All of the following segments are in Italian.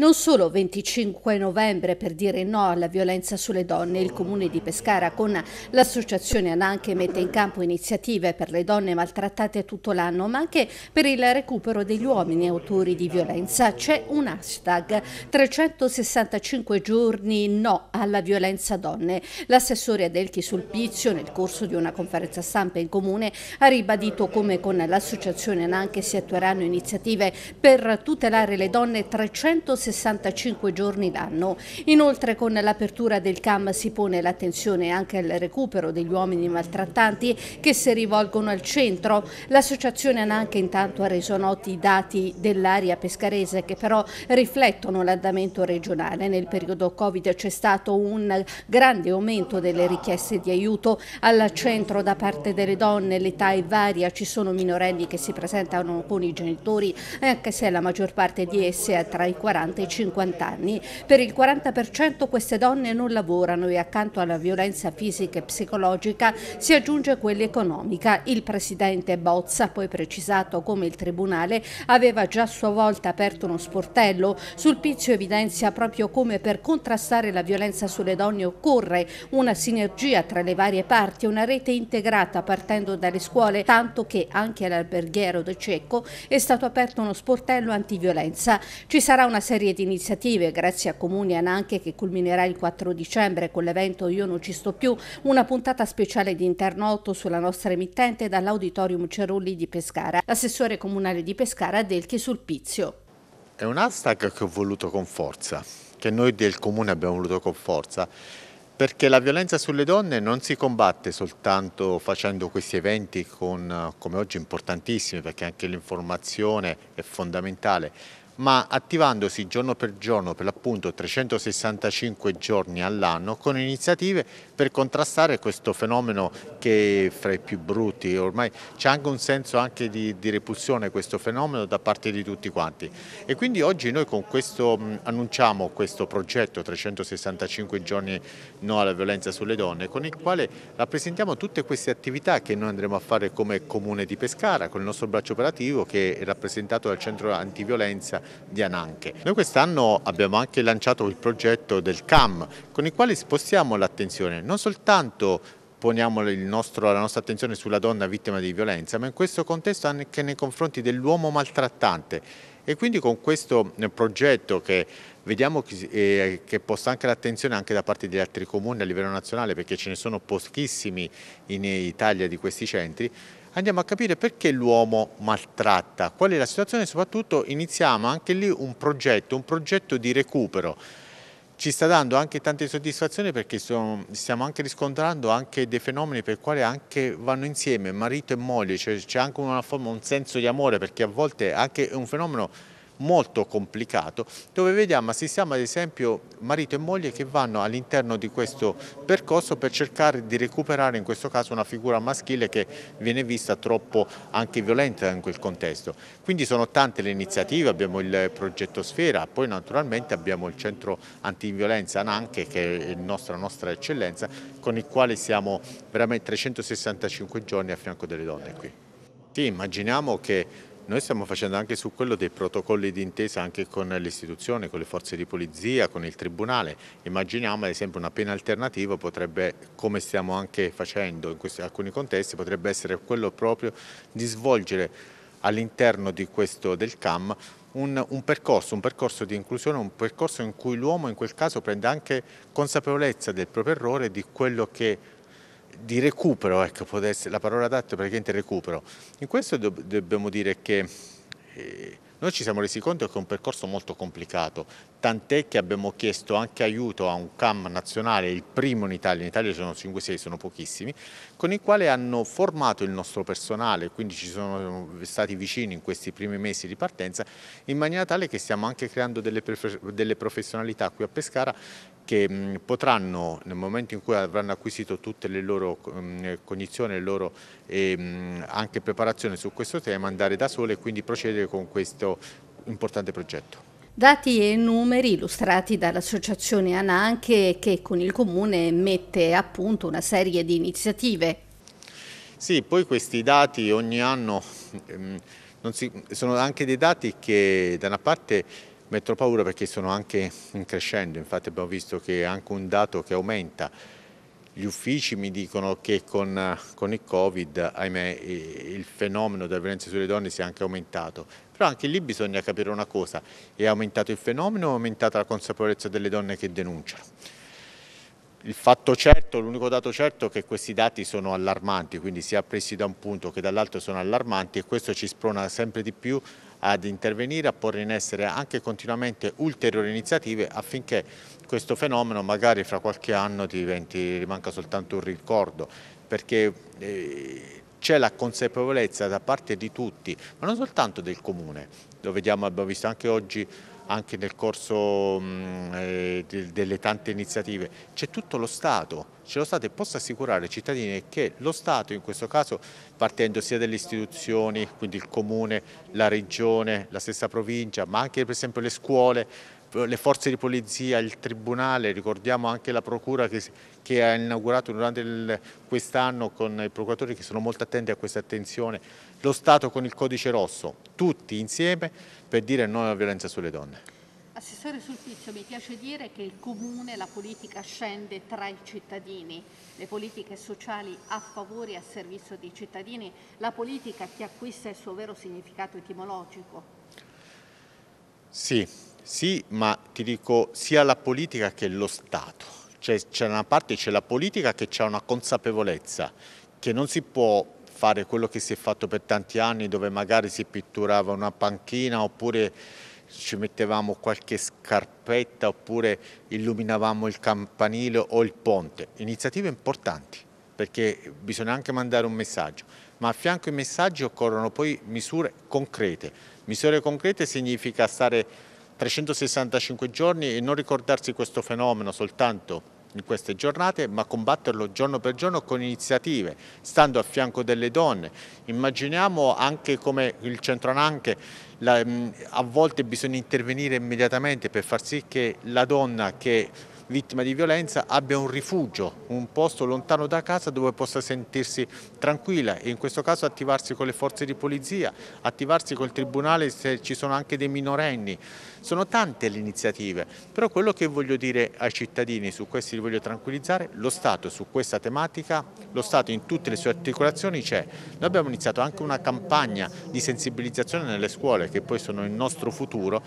Non solo 25 novembre per dire no alla violenza sulle donne, il Comune di Pescara con l'associazione Ananche mette in campo iniziative per le donne maltrattate tutto l'anno, ma anche per il recupero degli uomini autori di violenza. C'è un hashtag 365 giorni no alla violenza donne. L'assessore Adelchi Sulpizio nel corso di una conferenza stampa in Comune ha ribadito come con l'associazione Ananche si attueranno iniziative per tutelare le donne 365 365 giorni l'anno. Inoltre con l'apertura del CAM si pone l'attenzione anche al recupero degli uomini maltrattanti che si rivolgono al centro. L'associazione Ananche intanto ha reso noti i dati dell'area pescarese che però riflettono l'andamento regionale. Nel periodo Covid c'è stato un grande aumento delle richieste di aiuto al centro da parte delle donne, l'età è varia, ci sono minorenni che si presentano con i genitori anche se la maggior parte di esse è tra i 40 40 ai 50 anni. Per il 40% queste donne non lavorano e accanto alla violenza fisica e psicologica si aggiunge quella economica. Il presidente Bozza ha poi precisato come il Tribunale aveva già a sua volta aperto uno sportello. Sul pizio evidenzia proprio come per contrastare la violenza sulle donne occorre una sinergia tra le varie parti, una rete integrata partendo dalle scuole, tanto che anche all'alberghiero De Cecco è stato aperto uno sportello antiviolenza. Ci sarà una serie serie di iniziative grazie a Comuni e Ananche che culminerà il 4 dicembre con l'evento Io non ci sto più, una puntata speciale di Internotto sulla nostra emittente dall'Auditorium Cerulli di Pescara. L'assessore comunale di Pescara Delchi sul Pizio. È un hashtag che ho voluto con forza, che noi del Comune abbiamo voluto con forza, perché la violenza sulle donne non si combatte soltanto facendo questi eventi con, come oggi importantissimi, perché anche l'informazione è fondamentale, ma attivandosi giorno per giorno per l'appunto 365 giorni all'anno con iniziative per contrastare questo fenomeno che è fra i più brutti ormai c'è anche un senso anche di, di, repulsione questo fenomeno da parte di tutti quanti e quindi oggi noi con questo mm, annunciamo questo progetto 365 giorni no alla violenza sulle donne con il quale rappresentiamo tutte queste attività che noi andremo a fare come comune di Pescara con il nostro braccio operativo che è rappresentato dal centro antiviolenza di Ananche. Noi quest'anno abbiamo anche lanciato il progetto del CAM con il quale spostiamo l'attenzione non soltanto poniamo nostro, la nostra attenzione sulla donna vittima di violenza, ma in questo contesto anche nei confronti dell'uomo maltrattante. E quindi con questo eh, progetto che vediamo che, eh, che posta anche l'attenzione anche da parte degli altri comuni a livello nazionale, perché ce ne sono pochissimi in Italia di questi centri, andiamo a capire perché l'uomo maltratta, qual è la situazione e soprattutto iniziamo anche lì un progetto, un progetto di recupero. Ci sta dando anche tante soddisfazioni perché sono, stiamo anche riscontrando anche dei fenomeni per i quali anche vanno insieme marito e moglie, cioè c'è anche una forma, un senso di amore perché a volte anche è un fenomeno molto complicato dove vediamo, assistiamo ad esempio marito e moglie che vanno all'interno di questo percorso per cercare di recuperare in questo caso una figura maschile che viene vista troppo anche violenta in quel contesto. Quindi sono tante le iniziative, abbiamo il progetto Sfera, poi naturalmente abbiamo il centro antiviolenza Nanche che è nostra, nostra eccellenza con il quale siamo veramente 365 giorni a fianco delle donne qui. Sì, immaginiamo che noi stiamo facendo anche su quello dei protocolli d'intesa anche con l'istituzione, con le forze di polizia, con il Tribunale. Immaginiamo ad esempio una pena alternativa potrebbe, come stiamo anche facendo in questi, alcuni contesti, potrebbe essere quello proprio di svolgere all'interno del CAM un, un, percorso, un percorso di inclusione, un percorso in cui l'uomo in quel caso prende anche consapevolezza del proprio errore, di quello che di recupero, ecco, può essere, la parola adatta è praticamente recupero. In questo dobb dobbiamo dire che eh, noi ci siamo resi conto che è un percorso molto complicato, tant'è che abbiamo chiesto anche aiuto a un CAM nazionale, il primo in Italia, in Italia sono 5-6, sono pochissimi, con il quale hanno formato il nostro personale, quindi ci sono stati vicini in questi primi mesi di partenza, in maniera tale che stiamo anche creando delle, delle professionalità qui a Pescara che potranno nel momento in cui avranno acquisito tutte le loro cognizioni e ehm, anche preparazione su questo tema andare da sole e quindi procedere con questo importante progetto. Dati e numeri illustrati dall'associazione Ananche che con il comune mette a punto una serie di iniziative. Sì, poi questi dati ogni anno ehm, si, sono anche dei dati che da una parte Metto paura perché sono anche in crescendo, infatti abbiamo visto che è anche un dato che aumenta. Gli uffici mi dicono che con, con il Covid, ahimè, il fenomeno della violenza sulle donne si è anche aumentato. Però anche lì bisogna capire una cosa, è aumentato il fenomeno o è aumentata la consapevolezza delle donne che denunciano? Il fatto certo, l'unico dato certo è che questi dati sono allarmanti, quindi sia presi da un punto che dall'altro sono allarmanti e questo ci sprona sempre di più ad intervenire, a porre in essere anche continuamente ulteriori iniziative affinché questo fenomeno magari fra qualche anno diventi, rimanga soltanto un ricordo, perché eh, c'è la consapevolezza da parte di tutti, ma non soltanto del Comune, lo vediamo, abbiamo visto anche oggi anche nel corso mm, eh, delle tante iniziative, c'è tutto lo Stato ce lo state e possa assicurare ai cittadini che lo Stato, in questo caso partendo sia dalle istituzioni, quindi il Comune, la Regione, la stessa provincia, ma anche per esempio le scuole, le forze di polizia, il tribunale, ricordiamo anche la procura che, che ha inaugurato durante quest'anno con i procuratori che sono molto attenti a questa attenzione, lo Stato con il codice rosso, tutti insieme per dire no alla violenza sulle donne. Assessore Sulpizio, mi piace dire che il comune, la politica scende tra i cittadini, le politiche sociali a favore e a servizio dei cittadini, la politica che acquista il suo vero significato etimologico. Sì, sì, ma ti dico sia la politica che lo Stato. Cioè, c'è cioè, una parte, c'è la politica che ha una consapevolezza che non si può fare quello che si è fatto per tanti anni dove magari si pitturava una panchina oppure ci mettevamo qualche scarpetta oppure illuminavamo il campanile o il ponte. Iniziative importanti perché bisogna anche mandare un messaggio, ma a fianco ai messaggi occorrono poi misure concrete. Misure concrete significa stare 365 giorni e non ricordarsi questo fenomeno soltanto in queste giornate, ma combatterlo giorno per giorno con iniziative, stando a fianco delle donne. Immaginiamo anche come il centro anche a volte bisogna intervenire immediatamente per far sì che la donna che vittima di violenza abbia un rifugio, un posto lontano da casa dove possa sentirsi tranquilla e in questo caso attivarsi con le forze di polizia, attivarsi col tribunale se ci sono anche dei minorenni. Sono tante le iniziative, però quello che voglio dire ai cittadini, su questo li voglio tranquillizzare, lo Stato su questa tematica, lo Stato in tutte le sue articolazioni c'è. Noi abbiamo iniziato anche una campagna di sensibilizzazione nelle scuole che poi sono il nostro futuro,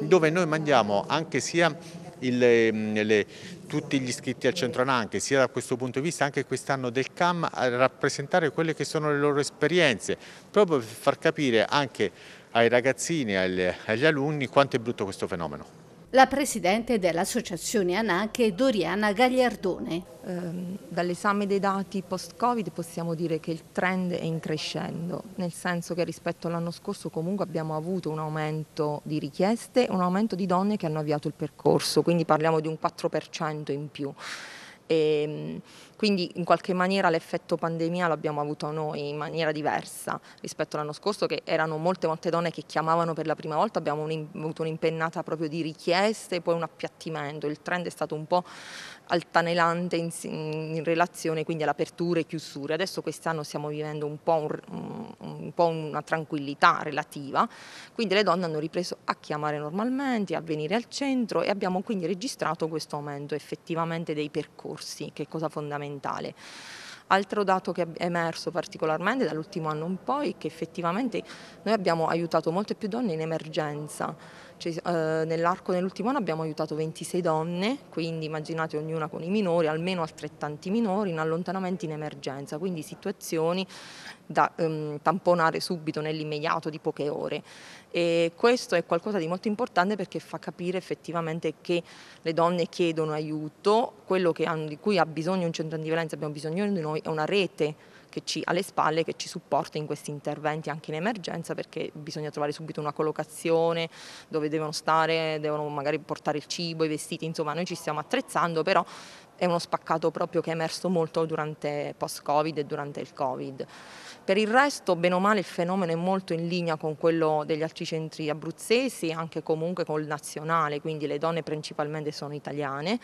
dove noi mandiamo anche sia il, ehm, le, tutti gli iscritti al centro Ananche, sia da questo punto di vista anche quest'anno del CAM, a rappresentare quelle che sono le loro esperienze, proprio per far capire anche ai ragazzini e agli alunni quanto è brutto questo fenomeno la presidente dell'associazione ANACHE Doriana Gagliardone. Ehm, dall'esame dei dati post-Covid possiamo dire che il trend è in crescendo, nel senso che rispetto all'anno scorso comunque abbiamo avuto un aumento di richieste un aumento di donne che hanno avviato il percorso, quindi parliamo di un 4% in più. E ehm, quindi in qualche maniera l'effetto pandemia l'abbiamo avuto noi in maniera diversa rispetto all'anno scorso che erano molte molte donne che chiamavano per la prima volta, abbiamo un, avuto un'impennata proprio di richieste poi un appiattimento, il trend è stato un po' altanelante in, in, relazione quindi alle aperture e chiusure. Adesso quest'anno stiamo vivendo un po', un, un po', una tranquillità relativa, quindi le donne hanno ripreso a chiamare normalmente, a venire al centro e abbiamo quindi registrato questo aumento effettivamente dei percorsi, che è cosa fondamentale. Altro dato che è emerso particolarmente dall'ultimo anno in poi è che effettivamente noi abbiamo aiutato molte più donne in emergenza cioè, eh, nell'arco dell'ultimo anno abbiamo aiutato 26 donne, quindi immaginate ognuna con i minori, almeno altrettanti minori in allontanamenti in emergenza, quindi situazioni da ehm, tamponare subito nell'immediato di poche ore. E questo è qualcosa di molto importante perché fa capire effettivamente che le donne chiedono aiuto, quello hanno, di cui ha bisogno un centro di violenza, abbiamo bisogno di noi, è una rete che ci, alle spalle che ci supporta in questi interventi anche in emergenza perché bisogna trovare subito una collocazione dove devono stare, devono magari portare il cibo, i vestiti, insomma noi ci stiamo attrezzando però è uno spaccato proprio che è emerso molto durante post-Covid e durante il Covid. Per il resto, bene o male, il fenomeno è molto in linea con quello degli altri centri abruzzesi e anche comunque col nazionale, quindi le donne principalmente sono italiane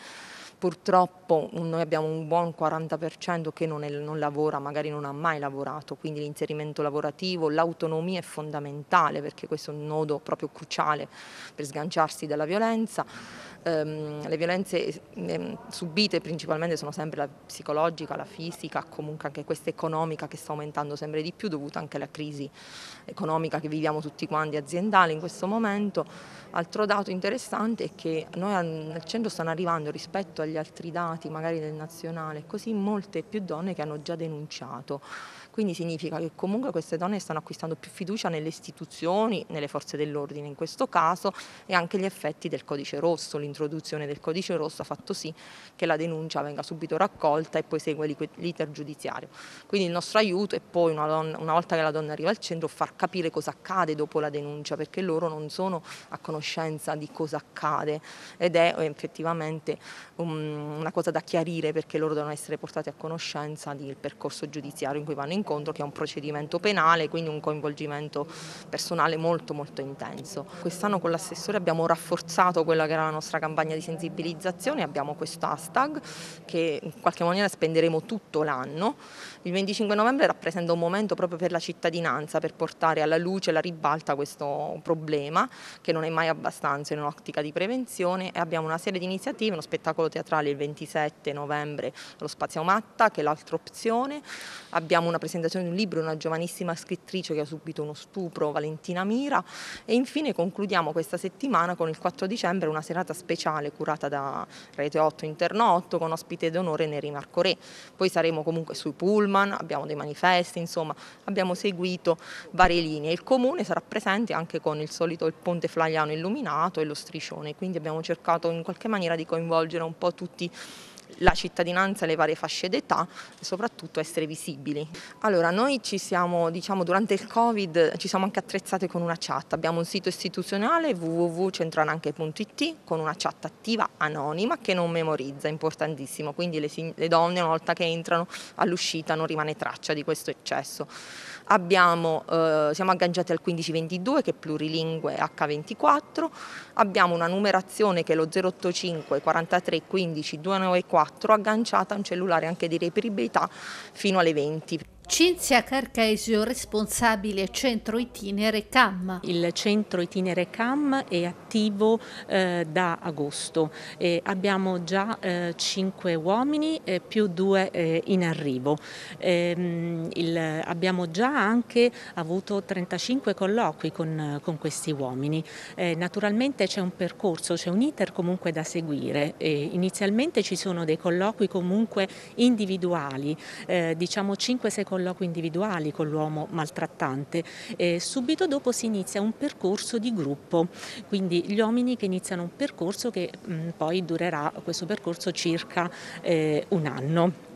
purtroppo noi abbiamo un buon 40% che non, è, non, lavora, magari non ha mai lavorato, quindi l'inserimento lavorativo, l'autonomia è fondamentale perché questo è un nodo proprio cruciale per sganciarsi dalla violenza. Um, le violenze um, subite principalmente sono sempre la psicologica, la fisica, comunque anche questa economica che sta aumentando sempre di più dovuta anche alla crisi economica che viviamo tutti quanti aziendale in questo momento. Altro dato interessante è che noi al centro stanno arrivando rispetto agli gli altri dati magari del nazionale, così molte più donne che hanno già denunciato. Quindi significa che comunque queste donne stanno acquistando più fiducia nelle istituzioni, nelle forze dell'ordine in questo caso e anche gli effetti del codice rosso. L'introduzione del codice rosso ha fatto sì che la denuncia venga subito raccolta e poi segue l'iter giudiziario. Quindi il nostro aiuto è poi una, donna, una volta che la donna arriva al centro far capire cosa accade dopo la denuncia perché loro non sono a conoscenza di cosa accade ed è effettivamente un Mm, una cosa da chiarire perché loro devono essere portati a conoscenza del percorso giudiziario in cui vanno incontro, che è un procedimento penale, quindi un coinvolgimento personale molto molto intenso. Quest'anno con l'assessore abbiamo rafforzato quella che era la nostra campagna di sensibilizzazione, abbiamo questo hashtag che in qualche maniera spenderemo tutto l'anno. Il 25 novembre rappresenta un momento proprio per la cittadinanza, per portare alla luce, alla ribalta questo problema che non è mai abbastanza in un'ottica di prevenzione e abbiamo una serie di iniziative, uno spettacolo teatrale trimestrale il 27 novembre allo Spazio Matta, che è l'altra opzione. Abbiamo una presentazione di un libro, una giovanissima scrittrice che ha subito uno stupro, Valentina Mira. E infine concludiamo questa settimana con il 4 dicembre una serata speciale curata da Rete 8 Interno 8 con ospite d'onore Neri Marco Re. Poi saremo comunque sui pullman, abbiamo dei manifesti, insomma abbiamo seguito varie linee. Il comune sarà presente anche con il solito il ponte flaiano illuminato e lo striscione, quindi abbiamo cercato in qualche maniera di coinvolgere un po' po' tutti la cittadinanza, le varie fasce d'età e soprattutto essere visibili. Allora noi ci siamo, diciamo, durante il Covid ci siamo anche attrezzate con una chat, abbiamo un sito istituzionale www.centrananche.it con una chat attiva anonima che non memorizza, importantissimo, quindi le, le donne una volta che entrano all'uscita non rimane traccia di questo eccesso abbiamo, eh, siamo agganciati al 1522 che è plurilingue H24, abbiamo una numerazione che è lo 085 43 15 294 agganciata a un cellulare anche di reperibilità fino alle 20. Cinzia Carcaesio, responsabile centro itinere CAM. Il centro itinere CAM è attivo eh, da agosto. Eh, abbiamo già eh, 5 uomini più 2 eh, in arrivo. Ehm, il, abbiamo già anche avuto 35 colloqui con, con questi uomini. Eh, naturalmente c'è un percorso, c'è un iter comunque da seguire. inizialmente ci sono dei colloqui comunque individuali, eh, diciamo 5-6 colloqui colloqui individuali con l'uomo maltrattante. E subito dopo si inizia un percorso di gruppo, quindi gli uomini che iniziano un percorso che mh, poi durerà questo percorso circa eh, un anno.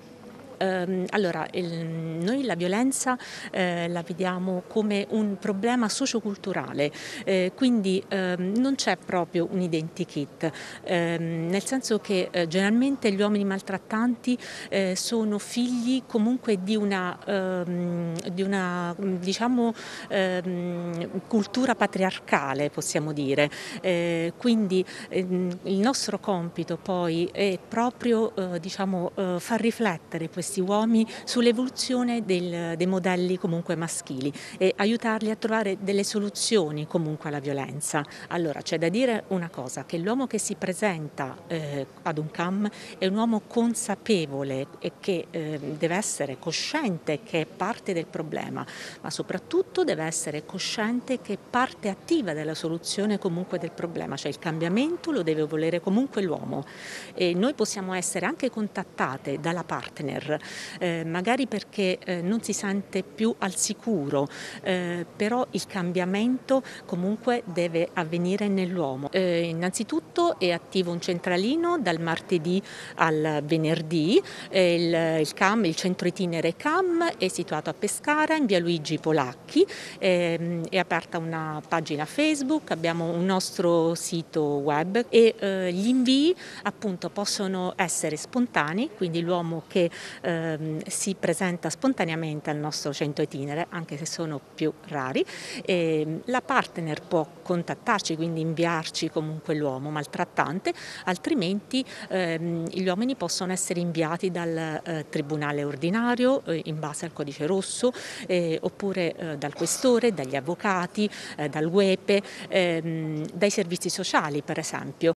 Ehm, allora, il, noi la violenza eh, la vediamo come un problema socioculturale, eh, quindi eh, non c'è proprio un identikit, ehm, nel senso che eh, generalmente gli uomini maltrattanti eh, sono figli comunque di una, ehm, di una diciamo, cultura patriarcale, possiamo dire. Eh, quindi il nostro compito poi è proprio diciamo, far riflettere questi questi uomini sull'evoluzione dei modelli comunque maschili e aiutarli a trovare delle soluzioni comunque alla violenza. Allora c'è da dire una cosa, che l'uomo che si presenta eh, ad un CAM è un uomo consapevole e che eh, deve essere cosciente che è parte del problema, ma soprattutto deve essere cosciente che è parte attiva della soluzione comunque del problema, cioè il cambiamento lo deve volere comunque l'uomo. E noi possiamo essere anche contattate dalla partner eh, magari perché eh, non si sente più al sicuro, eh, però il cambiamento comunque deve avvenire nell'uomo. Eh, innanzitutto è attivo un centralino dal martedì al venerdì, il, il, CAM, il centro itinere CAM è situato a Pescara in via Luigi Polacchi, ehm, è aperta una pagina Facebook, abbiamo un nostro sito web e eh, gli invii appunto possono essere spontanei, quindi l'uomo che ehm, si presenta spontaneamente al nostro centro itinere, anche se sono più rari. E ehm, la partner può contattarci, quindi inviarci comunque l'uomo maltrattante, altrimenti ehm, gli uomini possono essere inviati dal eh, tribunale ordinario eh, in base al codice rosso eh, oppure eh, dal questore, dagli avvocati, eh, dal UEPE, ehm, dai servizi sociali per esempio.